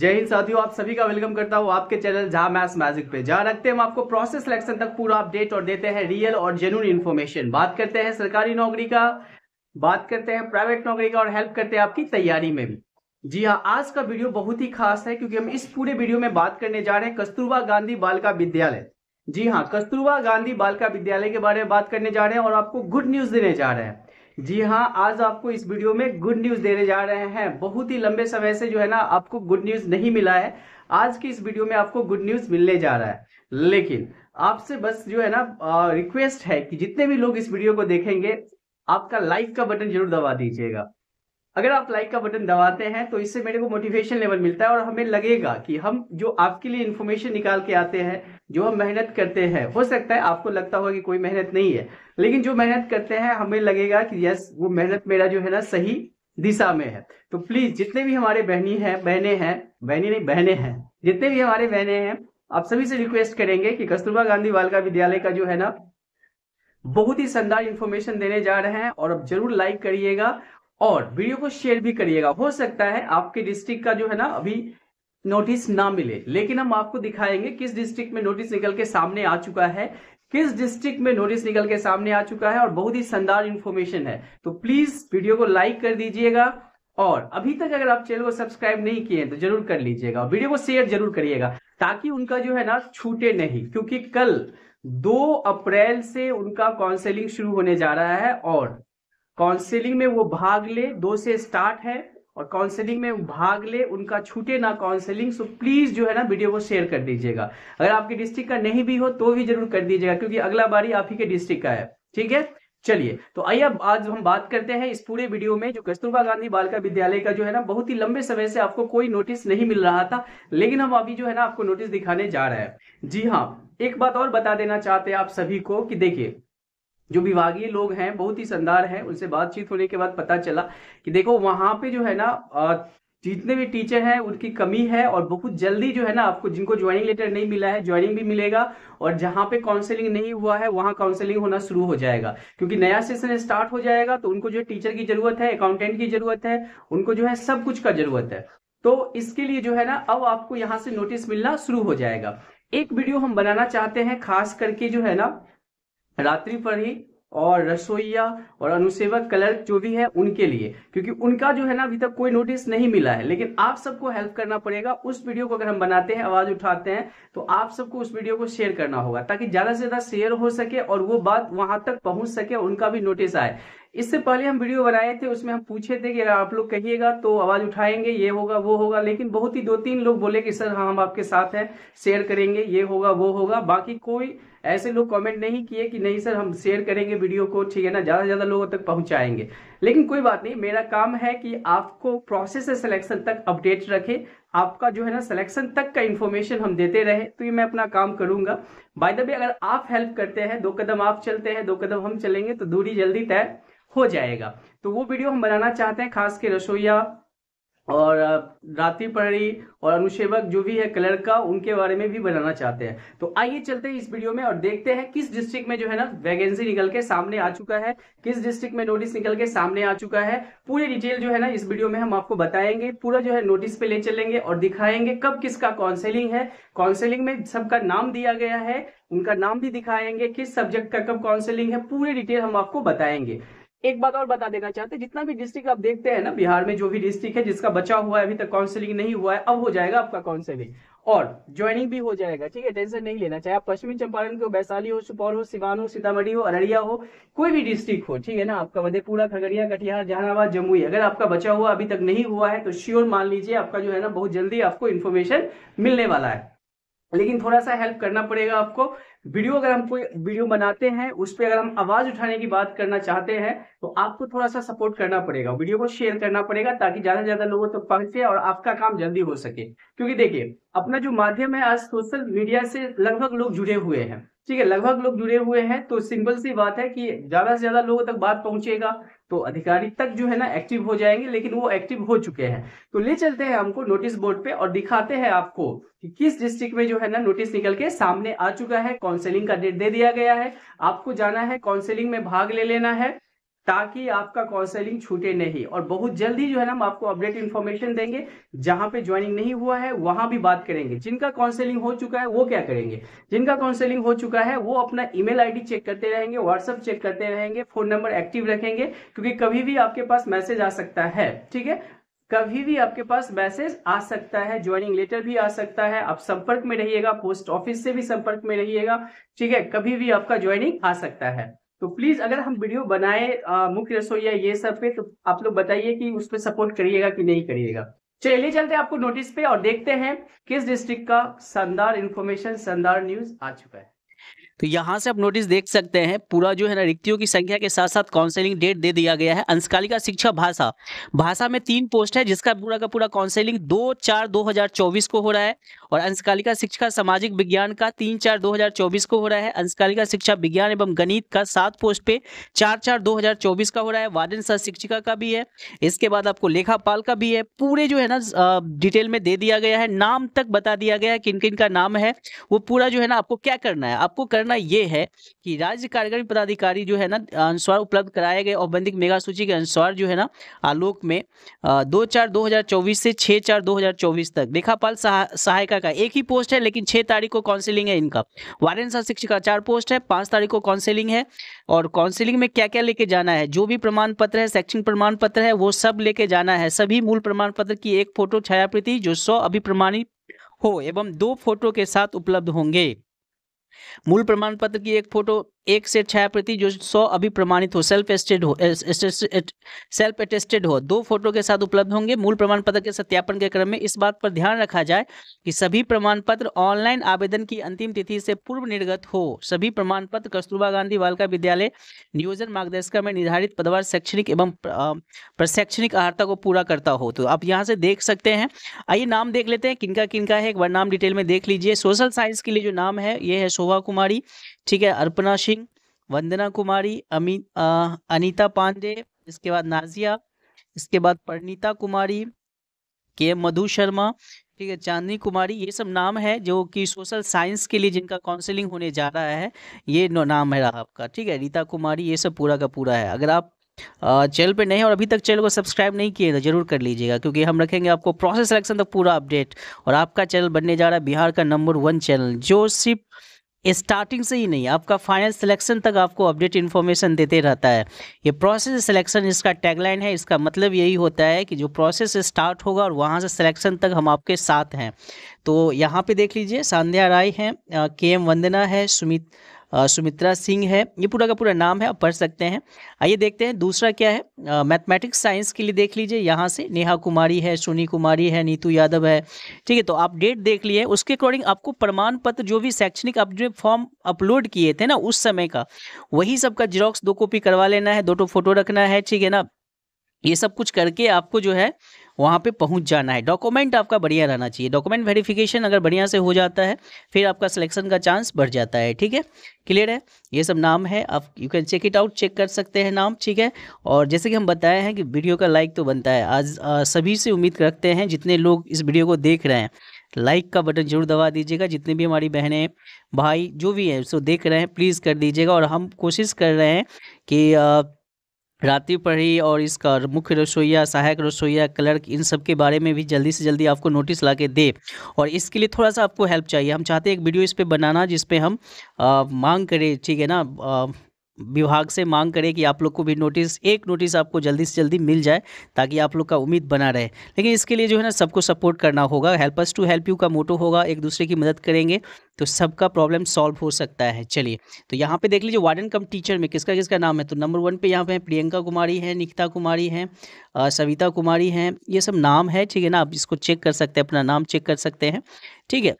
जय हिंद साथियों आप सभी का वेलकम करता हूँ आपके चैनल झा मैथ्स मैजिक पे जहाँ रखते हैं हम आपको प्रोसेस सिलेक्शन तक पूरा अपडेट और देते हैं रियल और जेन्यून इन्फॉर्मेशन बात करते हैं सरकारी नौकरी का बात करते हैं प्राइवेट नौकरी का और हेल्प करते हैं आपकी तैयारी में भी जी हाँ आज का वीडियो बहुत ही खास है क्योंकि हम इस पूरे वीडियो में बात करने जा रहे हैं कस्तूरबा गांधी बालिका विद्यालय जी हाँ कस्तूरबा गांधी बालिका विद्यालय के बारे में बात करने जा रहे हैं और आपको गुड न्यूज देने जा रहे हैं जी हाँ आज आपको इस वीडियो में गुड न्यूज देने जा रहे हैं बहुत ही लंबे समय से जो है ना आपको गुड न्यूज नहीं मिला है आज की इस वीडियो में आपको गुड न्यूज मिलने जा रहा है लेकिन आपसे बस जो है ना रिक्वेस्ट है कि जितने भी लोग इस वीडियो को देखेंगे आपका लाइक का बटन जरूर दबा दीजिएगा अगर आप लाइक का बटन दबाते हैं तो इससे मेरे को मोटिवेशन लेवल मिलता है और हमें लगेगा कि हम जो आपके लिए इन्फॉर्मेशन निकाल के आते हैं जो हम मेहनत करते हैं हो सकता है आपको लगता होगा कि कोई मेहनत नहीं है लेकिन जो मेहनत करते हैं हमें लगेगा कि यस वो मेहनत मेरा जो है ना सही दिशा में है तो प्लीज जितने भी हमारे बहनी हैं बहने हैं बहनी नहीं बहने हैं जितने भी हमारे बहने हैं आप सभी से रिक्वेस्ट करेंगे कि कस्तूरबा गांधी बालिका विद्यालय का जो है ना बहुत ही शानदार इन्फॉर्मेशन देने जा रहे हैं और अब जरूर लाइक करिएगा और वीडियो को शेयर भी करिएगा हो सकता है आपके डिस्ट्रिक्ट का जो है ना अभी नोटिस ना मिले लेकिन हम आपको दिखाएंगे किस डिस्ट्रिक्ट में नोटिस निकल के सामने आ चुका है किस डिस्ट्रिक्ट में नोटिस निकल के सामने आ चुका है और बहुत ही शानदार इन्फॉर्मेशन है तो प्लीज वीडियो को लाइक कर दीजिएगा और अभी तक अगर आप चैनल को सब्सक्राइब नहीं किए हैं तो जरूर कर लीजिएगा वीडियो को शेयर जरूर करिएगा ताकि उनका जो है ना छूटे नहीं क्योंकि कल दो अप्रैल से उनका काउंसलिंग शुरू होने जा रहा है और काउंसिलिंग में वो भाग ले दो से स्टार्ट है और काउंसलिंग में भाग ले उनका छूटे ना काउंसलिंग सो प्लीज जो है ना वीडियो को शेयर कर दीजिएगा अगर आपके डिस्ट्रिक्ट का नहीं भी हो तो भी जरूर कर दीजिएगा क्योंकि अगला बारी आप ही के डिस्ट्रिक्ट का है ठीक है चलिए तो आइए अब आज हम बात करते हैं इस पूरे वीडियो में जो कस्तूरबा गांधी बालिका विद्यालय का जो है ना बहुत ही लंबे समय से आपको कोई नोटिस नहीं मिल रहा था लेकिन हम अभी जो है ना आपको नोटिस दिखाने जा रहे हैं जी हाँ एक बात और बता देना चाहते हैं आप सभी को कि देखिए जो विभागीय लोग हैं बहुत ही शानदार हैं उनसे बातचीत होने के बाद पता चला कि देखो वहां पे जो है ना जितने भी टीचर हैं उनकी कमी है और बहुत जल्दी जो है ना आपको जिनको ज्वाइनिंग लेटर नहीं मिला है ज्वाइनिंग भी मिलेगा और जहां पे काउंसलिंग नहीं हुआ है वहां काउंसलिंग होना शुरू हो जाएगा क्योंकि नया सेशन स्टार्ट हो जाएगा तो उनको जो टीचर की जरूरत है अकाउंटेंट की जरूरत है उनको जो है सब कुछ का जरूरत है तो इसके लिए जो है ना अब आपको यहाँ से नोटिस मिलना शुरू हो जाएगा एक वीडियो हम बनाना चाहते हैं खास करके जो है ना रात्रि पर ही और रसोईया और अनुसेवक क्लर्क जो भी है उनके लिए क्योंकि उनका जो है ना अभी तक कोई नोटिस नहीं मिला है लेकिन आप सबको हेल्प करना पड़ेगा उस वीडियो को अगर हम बनाते हैं आवाज उठाते हैं तो आप सबको उस वीडियो को शेयर करना होगा ताकि ज्यादा से ज्यादा शेयर हो सके और वो बात वहां तक पहुंच सके उनका भी नोटिस आए इससे पहले हम वीडियो बनाए थे उसमें हम पूछे थे कि आप लोग कहिएगा तो आवाज उठाएंगे ये होगा वो होगा लेकिन बहुत ही दो तीन लोग बोले कि सर हाँ हम आपके साथ हैं शेयर करेंगे ये होगा वो होगा बाकी कोई ऐसे लोग कमेंट नहीं किए कि नहीं सर हम शेयर करेंगे वीडियो को ठीक है ना ज़्यादा से ज़्यादा लोगों तक पहुंचाएंगे लेकिन कोई बात नहीं मेरा काम है कि आपको प्रोसेस से सिलेक्शन तक अपडेट रखे आपका जो है ना सिलेक्शन तक का इन्फॉर्मेशन हम देते रहे तो ये मैं अपना काम करूंगा बाय द वे अगर आप हेल्प करते हैं दो कदम आप चलते हैं दो कदम हम चलेंगे तो दूरी जल्दी तय हो जाएगा तो वो वीडियो हम बनाना चाहते हैं खास के रसोईया और राति पढ़ी और अनुसेवक जो भी है कलर का उनके बारे में भी बनाना चाहते हैं तो आइए चलते हैं इस वीडियो में और देखते हैं किस डिस्ट्रिक्ट में जो है ना वैकेंसी निकल के सामने आ चुका है किस डिस्ट्रिक्ट में नोटिस निकल के सामने आ चुका है पूरी डिटेल जो है ना इस वीडियो में हम आपको बताएंगे पूरा जो है नोटिस पे ले चलेंगे और दिखाएंगे कब किसका काउंसिलिंग है काउंसिलिंग में सबका नाम दिया गया है उनका नाम भी दिखाएंगे किस सब्जेक्ट का कब काउंसिलिंग है पूरी डिटेल हम आपको बताएंगे एक बात और बता देना चाहते हैं जितना भी डिस्ट्रिक्ट आप देखते हैं ना बिहार में जो भी डिस्ट्रिक्ट है जिसका बचा हुआ है अभी तक काउंसिलिंग नहीं हुआ है अब हो जाएगा आपका काउंसिलिंग और ज्वाइनिंग भी हो जाएगा ठीक है टेंशन नहीं लेना चाहे आप पश्चिमी चंपारण के हो वैशाली हो सुपौल हो सिवान हो सीतामढ़ी हो अररिया हो कोई भी डिस्ट्रिक्ट हो ठीक है ना आपका मधेपुरा खगड़िया कटिहार जहानाबाद जमुई अगर आपका बचा हुआ अभी तक नहीं हुआ है तो श्योर मान लीजिए आपका जो है ना बहुत जल्दी आपको इन्फॉर्मेशन मिलने वाला है लेकिन थोड़ा सा हेल्प करना पड़ेगा आपको वीडियो अगर हम कोई वीडियो बनाते हैं उस पर अगर हम आवाज उठाने की बात करना चाहते हैं तो आपको थोड़ा सा सपोर्ट करना पड़ेगा वीडियो को शेयर करना पड़ेगा ताकि ज्यादा से ज्यादा लोगों तक तो पहुंचे और आपका काम जल्दी हो सके क्योंकि देखिए अपना जो माध्यम है आज सोशल मीडिया से लगभग लोग जुड़े हुए हैं ठीक है लगभग लोग जुड़े हुए हैं तो सिंपल सी बात है कि ज्यादा से ज्यादा लोगों तक बात पहुंचेगा तो अधिकारी तक जो है ना एक्टिव हो जाएंगे लेकिन वो एक्टिव हो चुके हैं तो ले चलते हैं हमको नोटिस बोर्ड पे और दिखाते हैं आपको कि किस डिस्ट्रिक्ट में जो है ना नोटिस निकल के सामने आ चुका है काउंसलिंग का डेट दे दिया गया है आपको जाना है काउंसलिंग में भाग ले लेना है ताकि आपका काउंसलिंग छूटे नहीं और बहुत जल्दी जो है ना हम आपको अपडेट इन्फॉर्मेशन देंगे जहां पे ज्वाइनिंग नहीं हुआ है वहां भी बात करेंगे जिनका काउंसलिंग हो चुका है वो क्या करेंगे जिनका काउंसलिंग हो चुका है वो अपना ईमेल आईडी चेक करते रहेंगे व्हाट्सअप चेक करते रहेंगे फोन नंबर एक्टिव रखेंगे क्योंकि कभी भी आपके पास मैसेज आ सकता है ठीक है कभी भी आपके पास मैसेज आ सकता है ज्वाइनिंग लेटर भी आ सकता है आप संपर्क में रहिएगा पोस्ट ऑफिस से भी संपर्क में रहिएगा ठीक है कभी भी आपका ज्वाइनिंग आ सकता है तो प्लीज अगर हम वीडियो बनाए मुख्य रसोई या ये सब पे तो आप लोग बताइए कि उस पर सपोर्ट करिएगा कि नहीं करिएगा चलिए चलते आपको नोटिस पे और देखते हैं किस डिस्ट्रिक्ट का शानदार इन्फॉर्मेशन शानदार न्यूज आ चुका है तो यहाँ से आप नोटिस देख सकते हैं पूरा जो है ना रिक्तियों की संख्या के साथ साथ काउंसलिंग डेट दे दिया गया है अंशकालिका शिक्षा भाषा भाषा में तीन पोस्ट है जिसका पूरा का पूरा काउंसलिंग दो चार दो हजार चौबीस को हो रहा है और अंशकालिका शिक्षा सामाजिक विज्ञान का तीन चार दो हजार चौबीस को हो रहा है अंशकालिका शिक्षा विज्ञान एवं गणित का सात पोस्ट पे चार चार दो हजार चौबीस का हो रहा है वार्डन सह शिक्षिका का भी है इसके बाद आपको लेखापाल का भी है पूरे जो है ना डिटेल में दे दिया गया है नाम तक बता दिया गया है किन किन का नाम है वो पूरा जो है ना आपको क्या करना है आपको करना ये है कि राज्य कार्यकारी पदाधिकारी जो है ना अनुसार उपलब्ध कराए गए औबंधिक मेगा सूची के अनुसार जो है ना आलोक में दो चार दो हजार चौबीस से छः चार दो हजार चौबीस तक लेखापाल सहायिका का एक ही पोस्ट है लेकिन छः तारीख को काउंसिलिंग है इनका वारेंसा शिक्षक का चार पोस्ट है पाँच तारीख को काउंसिलिंग है और काउंसिलिंग में क्या क्या लेके जाना है जो भी प्रमाण पत्र है शैक्षणिक प्रमाण पत्र है वो सब लेके जाना है सभी मूल प्रमाण पत्र की एक फोटो छायाप्रीति जो सौ अभिप्रमाणित हो एवं दो फोटो के साथ उपलब्ध होंगे मूल प्रमाण पत्र की एक फोटो एक से छह प्रति जो सौ अभी प्रमाणित हो सेल्फ एस्टेड हो सेल्फ एटेस्टेड हो दो फोटो के साथ उपलब्ध होंगे मूल प्रमाण पत्र के सत्यापन के क्रम में इस बात पर ध्यान रखा जाए कि सभी प्रमाण पत्र ऑनलाइन आवेदन की अंतिम तिथि से पूर्व निर्गत हो सभी प्रमाण पत्र कस्तूरबा गांधी बालिका विद्यालय नियोजन मार्गदर्शिका में निर्धारित पदवार शैक्षणिक एवं प्रशैक्षणिक अर्हता को पूरा करता हो तो आप यहाँ से देख सकते हैं आइए नाम देख लेते हैं किनका किनका है एक बार नाम डिटेल में देख लीजिए सोशल साइंस के लिए जो नाम है ये है शोभा कुमारी ठीक है अर्पणा सिंह वंदना कुमारी अमित अनीता पांडे इसके बाद नाजिया इसके बाद परनीता कुमारी के मधु शर्मा ठीक है चांदनी कुमारी ये सब नाम है जो कि सोशल साइंस के लिए जिनका काउंसलिंग होने जा रहा है ये नाम है रहा आपका ठीक है रीता कुमारी ये सब पूरा का पूरा है अगर आप चैनल पे नए और अभी तक चैनल को सब्सक्राइब नहीं किए तो जरूर कर लीजिएगा क्योंकि हम रखेंगे आपको प्रोसेस सिलेक्शन तक पूरा अपडेट और आपका चैनल बनने जा रहा है बिहार का नंबर वन चैनल जो सिर्फ स्टार्टिंग से ही नहीं आपका फाइनल सिलेक्शन तक आपको अपडेट इन्फॉर्मेशन देते रहता है ये प्रोसेस सिलेक्शन इसका टैगलाइन है इसका मतलब यही होता है कि जो प्रोसेस स्टार्ट होगा और वहाँ से सिलेक्शन तक हम आपके साथ हैं तो यहाँ पे देख लीजिए संध्या राय हैं के एम वंदना है सुमित सुमित्रा सिंह है ये पूरा का पूरा नाम है आप पढ़ सकते हैं आइए देखते हैं दूसरा क्या है मैथमेटिक्स साइंस के लिए देख लीजिए यहाँ से नेहा कुमारी है सुनी कुमारी है नीतू यादव है ठीक है तो आप डेट देख लिए उसके अकॉर्डिंग आपको प्रमाण पत्र जो भी शैक्षणिक आप जो फॉर्म अपलोड किए थे ना उस समय का वही सबका जीरोक्स दो कॉपी करवा लेना है दो टो फोटो रखना है ठीक है ना ये सब कुछ करके आपको जो है वहाँ पे पहुँच जाना है डॉक्यूमेंट आपका बढ़िया रहना चाहिए डॉक्यूमेंट वेरिफिकेशन अगर बढ़िया से हो जाता है फिर आपका सिलेक्शन का चांस बढ़ जाता है ठीक है क्लियर है ये सब नाम है आप you can check it out check कर सकते हैं नाम ठीक है और जैसे कि हम बताए हैं कि वीडियो का लाइक तो बनता है आज आ, सभी से उम्मीद रखते हैं जितने लोग इस वीडियो को देख रहे हैं लाइक का बटन जरूर दबा दीजिएगा जितने भी हमारी बहनें भाई जो भी हैं उसको देख रहे हैं प्लीज़ कर दीजिएगा और हम कोशिश कर रहे हैं कि आ, राति पढ़ी और इसका मुख्य रसोईया सहायक रसोईया क्लर्क इन सब के बारे में भी जल्दी से जल्दी आपको नोटिस ला के दे और इसके लिए थोड़ा सा आपको हेल्प चाहिए हम चाहते हैं एक वीडियो इस पर बनाना जिसपे हम आ, मांग करें ठीक है ना आ, विभाग से मांग करें कि आप लोग को भी नोटिस एक नोटिस आपको जल्दी से जल्दी मिल जाए ताकि आप लोग का उम्मीद बना रहे लेकिन इसके लिए जो है ना सबको सपोर्ट करना होगा हेल्पर्स टू हेल्प यू का मोटो होगा एक दूसरे की मदद करेंगे तो सबका प्रॉब्लम सॉल्व हो सकता है चलिए तो यहाँ पे देख लीजिए वार्डन कम टीचर में किसका किसका नाम है तो नंबर वन पे यहाँ पे प्रियंका कुमारी है निकिता कुमारी है सविता कुमारी हैं ये सब नाम है ठीक है ना आप इसको चेक कर सकते हैं अपना नाम चेक कर सकते हैं ठीक है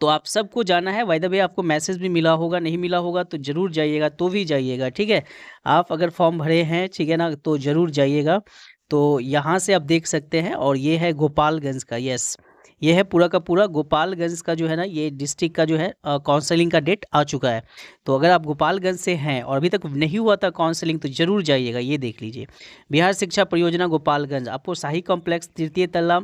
तो आप सबको जाना है वायदा भाई आपको मैसेज भी मिला होगा नहीं मिला होगा तो ज़रूर जाइएगा तो भी जाइएगा ठीक है आप अगर फॉर्म भरे हैं ठीक है ना तो ज़रूर जाइएगा तो यहाँ से आप देख सकते हैं और ये है गोपालगंज का यस ये है पूरा का पूरा गोपालगंज का जो है ना ये डिस्ट्रिक्ट का जो है काउंसलिंग का डेट आ चुका है तो अगर आप गोपालगंज से हैं और अभी तक नहीं हुआ था काउंसलिंग तो ज़रूर जाइएगा ये देख लीजिए बिहार शिक्षा परियोजना गोपालगंज आपको शाही कॉम्प्लेक्स तृतीय तला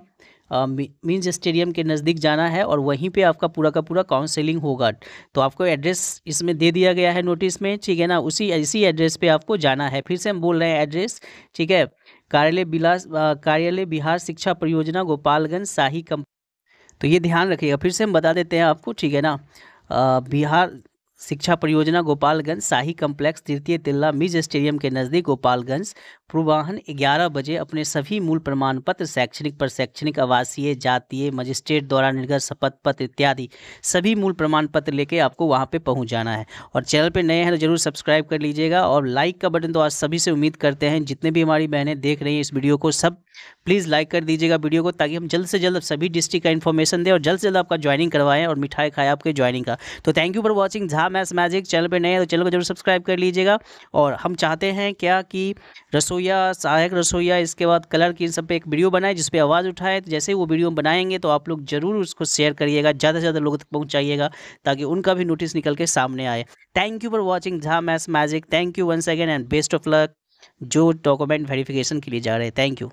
मीन्स स्टेडियम के नज़दीक जाना है और वहीं पे आपका पूरा का पूरा काउंसलिंग होगा तो आपको एड्रेस इसमें दे दिया गया है नोटिस में ठीक है ना उसी इसी एड्रेस पे आपको जाना है फिर से हम बोल रहे हैं एड्रेस ठीक है कार्यालय बिलास कार्यालय बिहार शिक्षा परियोजना गोपालगंज शाही कंपनी तो ये ध्यान रखिएगा फिर से हम बता देते हैं आपको ठीक है ना आ, बिहार शिक्षा परियोजना गोपालगंज शाही कम्प्लेक्स तृतीय तिल्ला मिज स्टेडियम के नज़दीक गोपालगंज पूर्वाहन ग्यारह बजे अपने सभी मूल प्रमाण पत्र शैक्षणिक पर शैक्षणिक आवासीय जातीय मजिस्ट्रेट द्वारा निर्गत शपथ पत्र इत्यादि सभी मूल प्रमाण पत्र लेके आपको वहाँ पे पहुँच जाना है और चैनल पे नए हैं तो जरूर सब्सक्राइब कर लीजिएगा और लाइक का बटन तो आज सभी से उम्मीद करते हैं जितने भी हमारी बहनें देख रही हैं इस वीडियो को सब प्लीज़ लाइक कर दीजिएगा वीडियो को ताकि हम जल्द से जल्द सभी डिस्ट्रिक्ट का इन्फॉर्मेशन दें और जल्द से जल्द आपका ज्वाइनिंग करवाएं और मिठाई खाएं आपके ज्वाइनिंग का तो thank you for watching Jha mess magic channel पर नए तो चैनल को जरूर सब्सक्राइब कर लीजिएगा और हम चाहते हैं क्या कि रसोईया सहायक रसोईया इसके बाद कलर की इन सब पे एक वीडियो बनाए जिसपे आवाज़ उठाए तो जैसे ही वो वीडियो बनाएंगे तो आप लोग ज़रूर उसको शेयर करिएगा ज़्यादा से ज़्यादा लोगों तक पहुँचाइएगा ताकि उनका भी नोटिस निकल के सामने आए thank you for watching Jha mess magic thank you one second and best of luck जो डॉक्यूमेंट वेरिफिकेशन के लिए जा रहे हैं थैंक यू